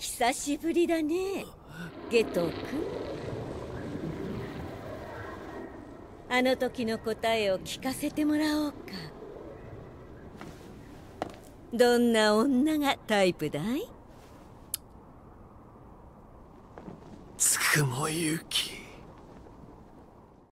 久しぶりだねゲト君あの時の答えを聞かせてもらおうかどんな女がタイプだいつくもゆき